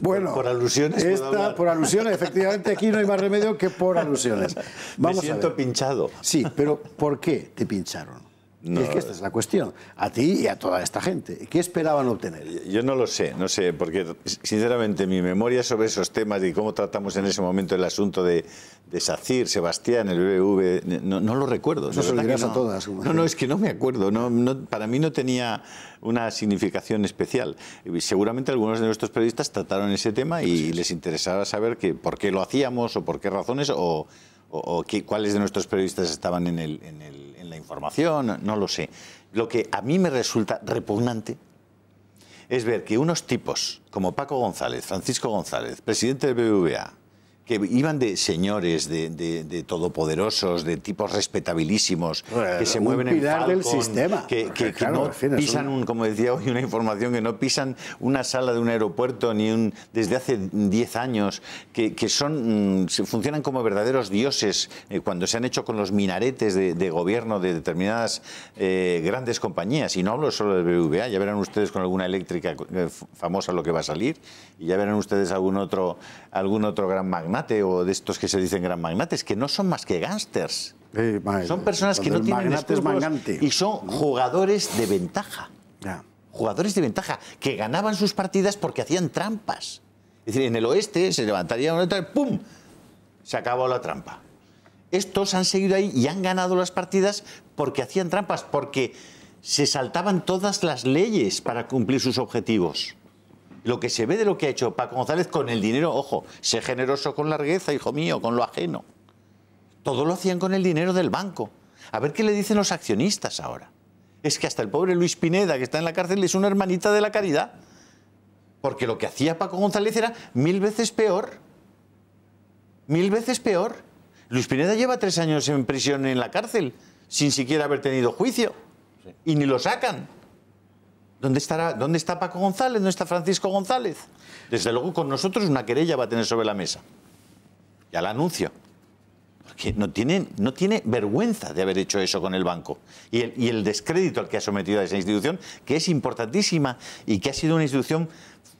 Bueno, por, alusiones. por alusiones, efectivamente, aquí no hay más remedio que por alusiones. Vamos Me siento pinchado. Sí, pero ¿por qué te pincharon? es que esta es la cuestión, a ti y a toda esta gente. ¿Qué esperaban obtener? Yo no lo sé, no sé, porque sinceramente mi memoria sobre esos temas y cómo tratamos en ese momento el asunto de, de SACIR, Sebastián, el BBV, no, lo recuerdo. No se lo a todas. No, no, es que no me acuerdo, no, para mí no tenía una significación especial. Seguramente algunos de nuestros periodistas trataron ese tema y pues les interesaba saber que, por qué lo hacíamos o por qué razones o, o, qué, cuáles de nuestros periodistas estaban en el, en el información, no lo sé. Lo que a mí me resulta repugnante es ver que unos tipos como Paco González, Francisco González, presidente del BBVA, que iban de señores, de, todopoderosos, de tipos respetabilísimos, que se mueven en Falcon, del sistema. Que, no pisan, como decía hoy una información, que no pisan una sala de un aeropuerto ni un desde hace 10 años, que, son mm, funcionan como verdaderos dioses eh, cuando se han hecho con los minaretes de, gobierno de determinadas eh, grandes compañías. Y no hablo solo del BVA ya verán ustedes con alguna eléctrica eh, famosa lo que va a salir, y ya verán ustedes algún otro, algún otro gran magnate o de estos que se dicen gran magnates, que no son más que gángsters. son personas que no tienen y son jugadores de ventaja. Jugadores de ventaja que ganaban sus partidas porque hacían trampas. Es decir, en el oeste se levantaría una otra, ¡pum! Se acabó la trampa. Estos han seguido ahí y han ganado las partidas porque hacían trampas, porque se saltaban todas las leyes para cumplir sus objetivos lo que se ve de lo que ha hecho Paco González con el dinero, ojo, sé generoso con largueza, hijo mío, con lo ajeno. Todo lo hacían con el dinero del banco. A ver qué le dicen los accionistas ahora. Es que hasta el pobre Luis Pineda, que está en la cárcel, es una hermanita de la caridad. Porque lo que hacía Paco González era mil veces peor. Mil veces peor. Luis Pineda lleva tres años en prisión en la cárcel, sin siquiera haber tenido juicio. Y ni lo sacan. ¿Dónde, estará, ¿Dónde está Paco González? ¿Dónde está Francisco González? Desde luego con nosotros una querella va a tener sobre la mesa. Ya la anuncio. Porque no tiene, no tiene vergüenza de haber hecho eso con el banco. Y y el descrédito al que ha sometido a esa institución, que es importantísima y que ha sido una institución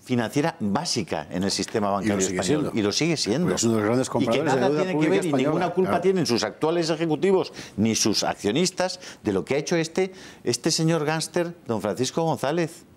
financiera básica en el sistema bancario español y lo sigue siendo. es uno de los grandes y que nada tiene que ver y ninguna culpa tienen sus actuales ejecutivos ni sus accionistas de lo que ha hecho este, este señor gánster, don Francisco González.